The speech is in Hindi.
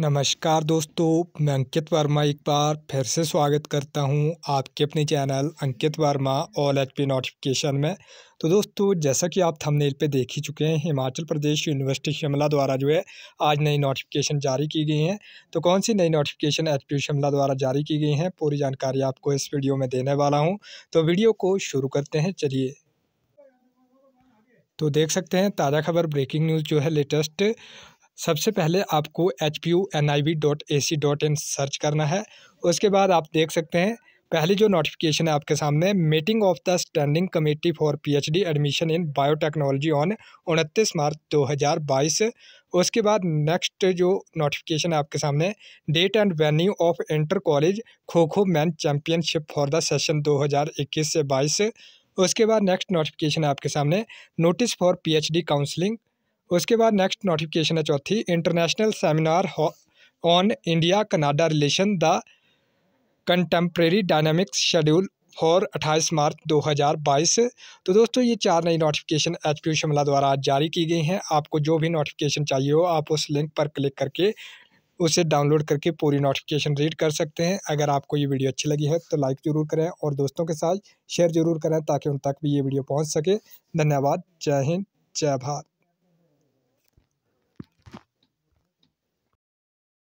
नमस्कार दोस्तों मैं अंकित वर्मा एक बार फिर से स्वागत करता हूं आपके अपने channel Ankit Verma all H P notification में तो दोस्तों जैसा कि आप थंबनेल पे देख ही चुके हैं हिमाचल प्रदेश यूनिवर्सिटी शिमला द्वारा जो है आज नई नोटिफिकेशन जारी की गई हैं तो कौन सी नई नोटिफिकेशन एच पी शिमला द्वारा जारी की गई हैं पूरी जानकारी आपको इस वीडियो में देने वाला हूँ तो वीडियो को शुरू करते हैं चलिए तो देख सकते हैं ताज़ा खबर ब्रेकिंग न्यूज़ जो है लेटेस्ट सबसे पहले आपको H P U N I V dot A C dot in search करना है उसके बाद आप देख सकते हैं पहली जो नोटिफिकेशन है आपके सामने meeting of the standing committee for PhD admission in biotechnology on उनतीस मार्च 2022 उसके बाद नेक्स्ट जो नोटिफिकेशन है आपके सामने date and venue of inter college kho kho men championship for the session 2021 से 22 उसके बाद नेक्स्ट नोटिफिकेशन है आपके सामने नोटिस फॉर डी काउंसलिंग उसके बाद नेक्स्ट नोटिफिकेशन है चौथी international seminar on India Canada relation the contemporary dynamics schedule for 28 March 2022 तो दोस्तों ये चार नई नोटिफिकेशन एच पी शिमला द्वारा आज जारी की गई हैं आपको जो भी नोटिफिकेशन चाहिए हो आप उस लिंक पर क्लिक करके उसे डाउनलोड करके पूरी नोटिफिकेशन रीड कर सकते हैं अगर आपको ये वीडियो अच्छी लगी है तो लाइक ज़रूर करें और दोस्तों के साथ शेयर ज़रूर करें ताकि उन तक भी ये वीडियो पहुंच सके धन्यवाद जय हिंद जय भारत